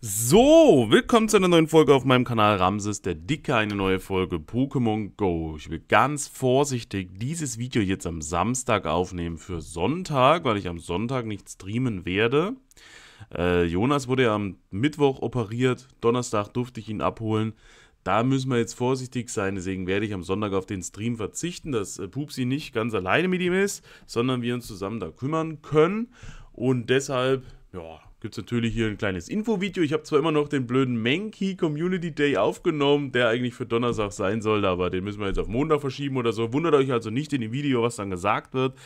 So, willkommen zu einer neuen Folge auf meinem Kanal Ramses, der Dicke, eine neue Folge Pokémon Go. Ich will ganz vorsichtig dieses Video jetzt am Samstag aufnehmen für Sonntag, weil ich am Sonntag nicht streamen werde. Äh, Jonas wurde ja am Mittwoch operiert, Donnerstag durfte ich ihn abholen. Da müssen wir jetzt vorsichtig sein, deswegen werde ich am Sonntag auf den Stream verzichten, dass äh, Pupsi nicht ganz alleine mit ihm ist, sondern wir uns zusammen da kümmern können. Und deshalb, ja, gibt es natürlich hier ein kleines Infovideo. Ich habe zwar immer noch den blöden Menki Community Day aufgenommen, der eigentlich für Donnerstag sein sollte, aber den müssen wir jetzt auf Montag verschieben oder so. Wundert euch also nicht in dem Video, was dann gesagt wird.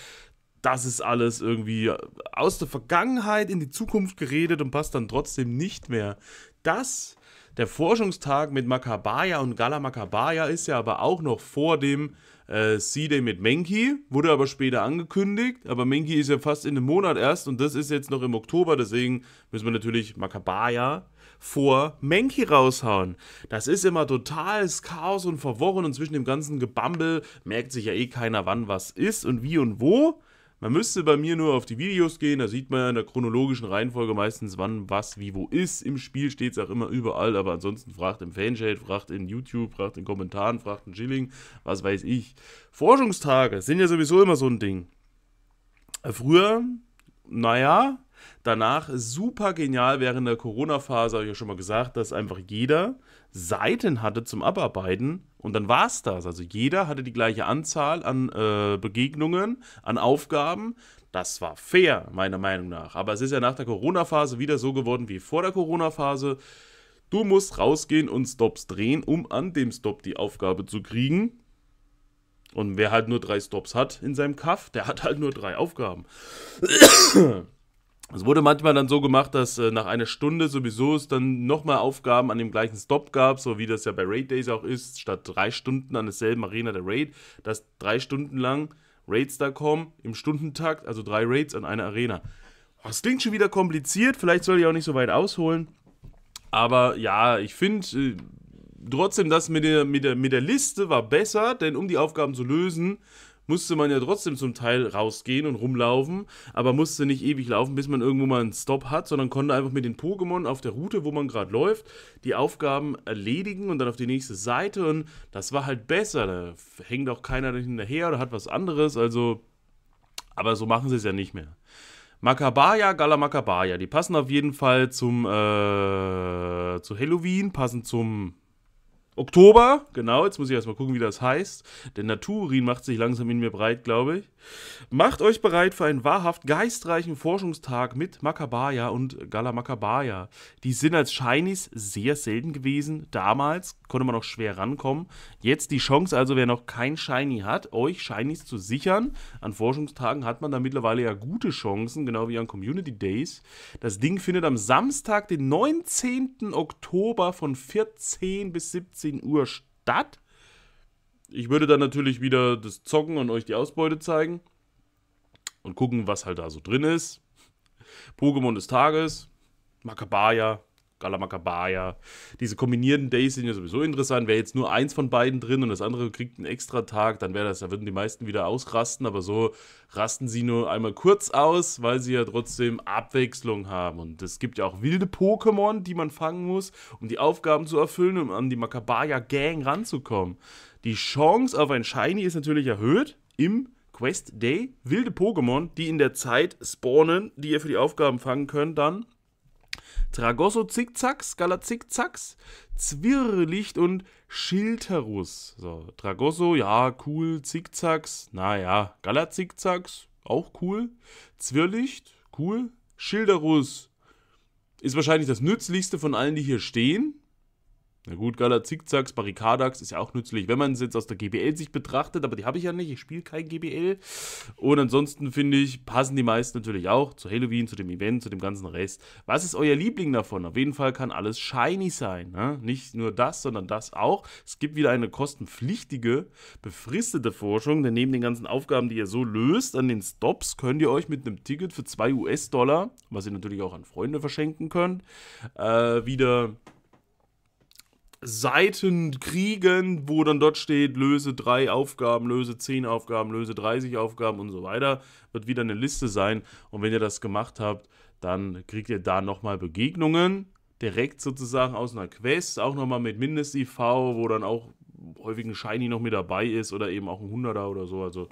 Das ist alles irgendwie aus der Vergangenheit in die Zukunft geredet und passt dann trotzdem nicht mehr. Das der Forschungstag mit Makabaya und Gala Makabaya ist ja aber auch noch vor dem äh, C-Day mit Menki, wurde aber später angekündigt. Aber Menki ist ja fast in einem Monat erst und das ist jetzt noch im Oktober, deswegen müssen wir natürlich Makabaya vor Menki raushauen. Das ist immer totales Chaos und verworren und zwischen dem ganzen Gebammel merkt sich ja eh keiner, wann was ist und wie und wo. Man müsste bei mir nur auf die Videos gehen, da sieht man ja in der chronologischen Reihenfolge meistens, wann was wie wo ist. Im Spiel steht es auch immer überall, aber ansonsten fragt im Fanshade, fragt in YouTube, fragt in Kommentaren, fragt in Chilling, was weiß ich. Forschungstage sind ja sowieso immer so ein Ding. Früher, naja, Danach super genial während der Corona-Phase, habe ich ja schon mal gesagt, dass einfach jeder Seiten hatte zum Abarbeiten und dann war es das. Also jeder hatte die gleiche Anzahl an äh, Begegnungen, an Aufgaben. Das war fair, meiner Meinung nach. Aber es ist ja nach der Corona-Phase wieder so geworden wie vor der Corona-Phase. Du musst rausgehen und Stops drehen, um an dem Stop die Aufgabe zu kriegen. Und wer halt nur drei Stops hat in seinem Kaff, der hat halt nur drei Aufgaben. Es wurde manchmal dann so gemacht, dass äh, nach einer Stunde sowieso es dann nochmal Aufgaben an dem gleichen Stop gab, so wie das ja bei Raid Days auch ist, statt drei Stunden an derselben Arena der Raid, dass drei Stunden lang Raids da kommen, im Stundentakt, also drei Raids an einer Arena. Das oh, klingt schon wieder kompliziert, vielleicht soll ich auch nicht so weit ausholen, aber ja, ich finde... Äh, trotzdem, das mit der, mit, der, mit der Liste war besser, denn um die Aufgaben zu lösen, musste man ja trotzdem zum Teil rausgehen und rumlaufen, aber musste nicht ewig laufen, bis man irgendwo mal einen Stop hat, sondern konnte einfach mit den Pokémon auf der Route, wo man gerade läuft, die Aufgaben erledigen und dann auf die nächste Seite und das war halt besser. Da hängt auch keiner hinterher oder hat was anderes, also. Aber so machen sie es ja nicht mehr. Makabaya, Gala Macabaya. Die passen auf jeden Fall zum äh, zu Halloween, passen zum Oktober, genau, jetzt muss ich erstmal gucken, wie das heißt. Denn Naturin macht sich langsam in mir breit, glaube ich. Macht euch bereit für einen wahrhaft geistreichen Forschungstag mit Makabaya und Galamakabaya. Die sind als Shinies sehr selten gewesen. Damals konnte man noch schwer rankommen. Jetzt die Chance, also wer noch kein Shiny hat, euch Shinies zu sichern. An Forschungstagen hat man da mittlerweile ja gute Chancen, genau wie an Community Days. Das Ding findet am Samstag, den 19. Oktober von 14 bis 17 16 Uhr statt. Ich würde dann natürlich wieder das zocken und euch die Ausbeute zeigen und gucken, was halt da so drin ist. Pokémon des Tages, Makabaya. Galamagabaya. Diese kombinierten Days sind ja sowieso interessant. Wäre jetzt nur eins von beiden drin und das andere kriegt einen extra Tag, dann wäre das, da würden die meisten wieder ausrasten, aber so rasten sie nur einmal kurz aus, weil sie ja trotzdem Abwechslung haben. Und es gibt ja auch wilde Pokémon, die man fangen muss, um die Aufgaben zu erfüllen, um an die Makabaya Gang ranzukommen. Die Chance auf ein Shiny ist natürlich erhöht im Quest Day. Wilde Pokémon, die in der Zeit spawnen, die ihr für die Aufgaben fangen könnt, dann Tragosso Zickzacks, Galazickzacks, Zwirrlicht und Schilterus. So, Tragosso, ja, cool, Zickzacks, naja, Galazickzacks, auch cool, Zwirrlicht, cool, Schilderus ist wahrscheinlich das nützlichste von allen, die hier stehen. Na gut, Gala, Zickzacks, Barrikadax ist ja auch nützlich, wenn man es jetzt aus der GBL-Sicht betrachtet, aber die habe ich ja nicht, ich spiele kein GBL. Und ansonsten finde ich, passen die meisten natürlich auch zu Halloween, zu dem Event, zu dem ganzen Rest. Was ist euer Liebling davon? Auf jeden Fall kann alles shiny sein. Ne? Nicht nur das, sondern das auch. Es gibt wieder eine kostenpflichtige, befristete Forschung, denn neben den ganzen Aufgaben, die ihr so löst, an den Stops, könnt ihr euch mit einem Ticket für 2 US-Dollar, was ihr natürlich auch an Freunde verschenken könnt, äh, wieder Seiten kriegen, wo dann dort steht, löse drei Aufgaben, löse zehn Aufgaben, löse 30 Aufgaben und so weiter. Wird wieder eine Liste sein. Und wenn ihr das gemacht habt, dann kriegt ihr da nochmal Begegnungen. Direkt sozusagen aus einer Quest, auch nochmal mit Mindest-IV, wo dann auch häufig ein Shiny noch mit dabei ist oder eben auch ein Hunderter oder so. Also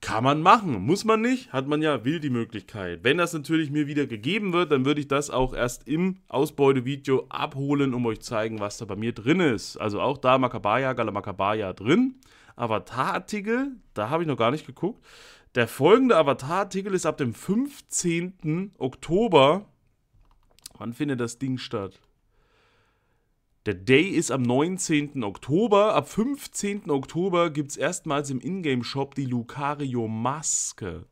kann man machen, muss man nicht, hat man ja, will die Möglichkeit. Wenn das natürlich mir wieder gegeben wird, dann würde ich das auch erst im Ausbeutevideo abholen, um euch zeigen, was da bei mir drin ist. Also auch da Makabaya, Galamakabaya drin. Avatar-Artikel, da habe ich noch gar nicht geguckt. Der folgende Avatar-Artikel ist ab dem 15. Oktober. Wann findet das Ding statt? Der Day ist am 19. Oktober. Ab 15. Oktober gibt es erstmals im Ingame-Shop die Lucario-Maske.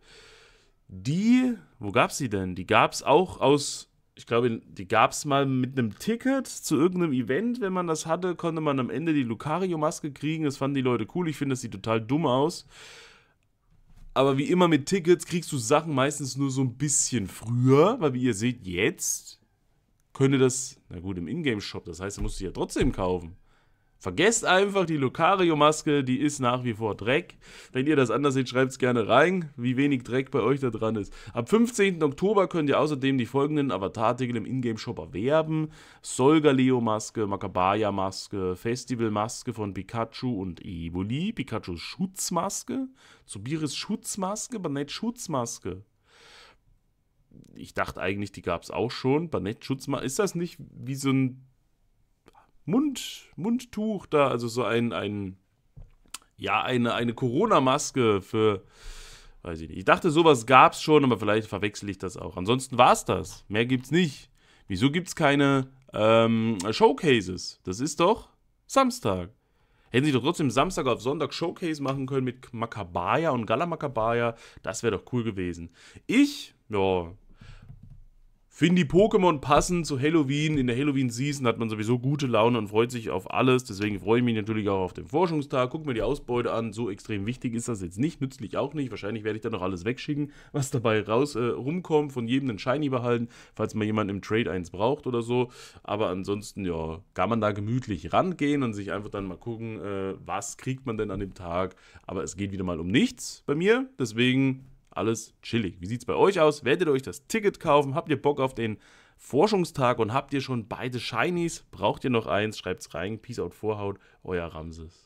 Die, wo gab es die denn? Die gab es auch aus, ich glaube, die gab es mal mit einem Ticket zu irgendeinem Event. Wenn man das hatte, konnte man am Ende die Lucario-Maske kriegen. Das fanden die Leute cool. Ich finde, das sieht total dumm aus. Aber wie immer mit Tickets kriegst du Sachen meistens nur so ein bisschen früher, weil wie ihr seht, jetzt könnte das, na gut, im Ingame-Shop, das heißt, du musst sie ja trotzdem kaufen. Vergesst einfach die Lucario-Maske, die ist nach wie vor Dreck. Wenn ihr das anders seht, schreibt es gerne rein, wie wenig Dreck bei euch da dran ist. Ab 15. Oktober könnt ihr außerdem die folgenden avatar Avatartikel im Ingame-Shop erwerben. Solgaleo-Maske, makabaya maske Festival-Maske von Pikachu und Evoli, pikachu Schutzmaske, zubiris Schutzmaske, aber nicht Schutzmaske ich dachte eigentlich, die gab es auch schon. Banettschutz mal. Ist das nicht wie so ein Mund, Mundtuch da? Also so ein, ein ja, eine, eine Corona-Maske für. Weiß ich nicht. Ich dachte, sowas gab es schon, aber vielleicht verwechsel ich das auch. Ansonsten war es das. Mehr gibt es nicht. Wieso gibt es keine ähm, Showcases? Das ist doch Samstag. Hätten sie doch trotzdem Samstag auf Sonntag Showcase machen können mit Makabaya und Gala Makabaya. Das wäre doch cool gewesen. Ich, ja, Finde die Pokémon passend zu Halloween. In der Halloween-Season hat man sowieso gute Laune und freut sich auf alles. Deswegen freue ich mich natürlich auch auf den Forschungstag. Guck mir die Ausbeute an. So extrem wichtig ist das jetzt nicht. Nützlich auch nicht. Wahrscheinlich werde ich dann noch alles wegschicken, was dabei raus äh, rumkommt. Von jedem einen Shiny behalten, falls mal jemand im Trade eins braucht oder so. Aber ansonsten, ja, kann man da gemütlich rangehen und sich einfach dann mal gucken, äh, was kriegt man denn an dem Tag. Aber es geht wieder mal um nichts bei mir. Deswegen alles chillig. Wie sieht es bei euch aus? Werdet ihr euch das Ticket kaufen? Habt ihr Bock auf den Forschungstag und habt ihr schon beide Shinies? Braucht ihr noch eins? Schreibt es rein. Peace out Vorhaut, euer Ramses.